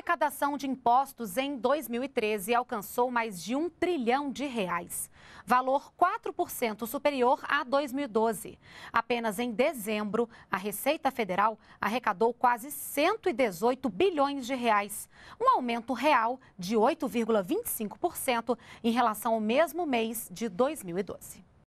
arrecadação de impostos em 2013 alcançou mais de um trilhão de reais, valor 4% superior a 2012. Apenas em dezembro, a Receita Federal arrecadou quase 118 bilhões de reais, um aumento real de 8,25% em relação ao mesmo mês de 2012.